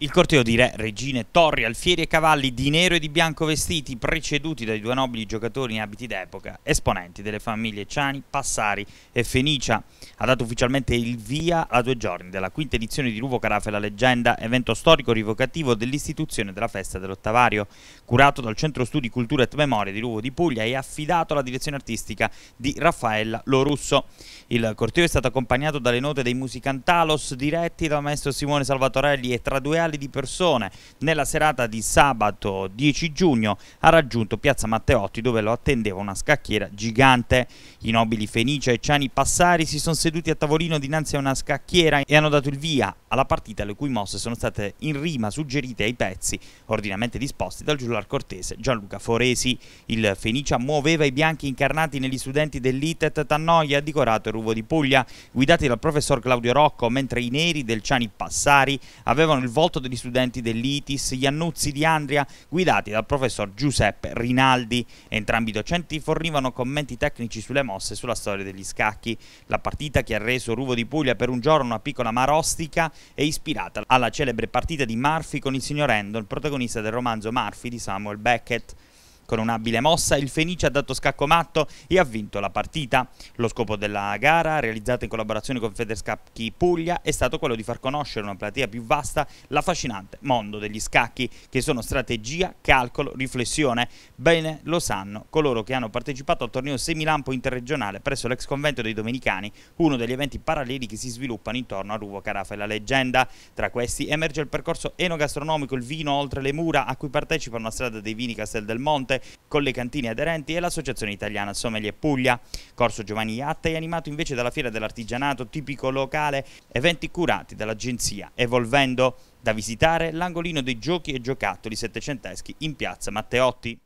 Il corteo di re, regine, torri, alfieri e cavalli di nero e di bianco vestiti, preceduti dai due nobili giocatori in abiti d'epoca, esponenti delle famiglie Ciani, Passari e Fenicia, ha dato ufficialmente il via a due giorni della quinta edizione di Ruvo Carafe la leggenda, evento storico rivocativo dell'istituzione della festa dell'Ottavario, curato dal Centro Studi Cultura e Memoria di Ruvo di Puglia e affidato alla direzione artistica di Raffaella Lorusso. Il corteo è stato accompagnato dalle note dei musicantalos diretti dal maestro Simone Salvatorelli e tra due anni migliaia di persone nella serata di sabato 10 giugno ha raggiunto Piazza Matteotti dove lo attendeva una scacchiera gigante. I nobili Fenicia e Ciani Passari si sono seduti a tavolino dinanzi a una scacchiera e hanno dato il via alla partita le cui mosse sono state in rima suggerite ai pezzi ordinamente disposti dal giullar cortese Gianluca Foresi. Il Fenicia muoveva i bianchi incarnati negli studenti dell'ITET Tannoia di Corato e Ruvo di Puglia guidati dal professor Claudio Rocco mentre i neri del Ciani Passari avevano il volto 1998 degli studenti dell'ITIS gli annuzzi di Andria, guidati dal professor Giuseppe Rinaldi. Entrambi i docenti fornivano commenti tecnici sulle mosse e sulla storia degli scacchi. La partita che ha reso Ruvo di Puglia per un giorno una piccola marostica è ispirata alla celebre partita di Murphy con il signor Endon, protagonista del romanzo Murphy di Samuel Beckett. Con un'abile mossa il Fenice ha dato scacco matto e ha vinto la partita. Lo scopo della gara, realizzata in collaborazione con Federscacchi Puglia, è stato quello di far conoscere una platea più vasta l'affascinante mondo degli scacchi, che sono strategia, calcolo, riflessione. Bene lo sanno coloro che hanno partecipato al torneo semilampo interregionale presso l'ex convento dei Domenicani, uno degli eventi paralleli che si sviluppano intorno a Ruvo Carafa e la leggenda. Tra questi emerge il percorso enogastronomico Il Vino Oltre le Mura, a cui partecipa una strada dei vini Castel del Monte, Piemonte con le cantine aderenti e l'Associazione Italiana Sommelier Puglia. Corso Giovanni Iatta è animato invece dalla Fiera dell'Artigianato tipico locale, eventi curati dall'agenzia Evolvendo. Da visitare l'angolino dei giochi e giocattoli settecenteschi in piazza Matteotti.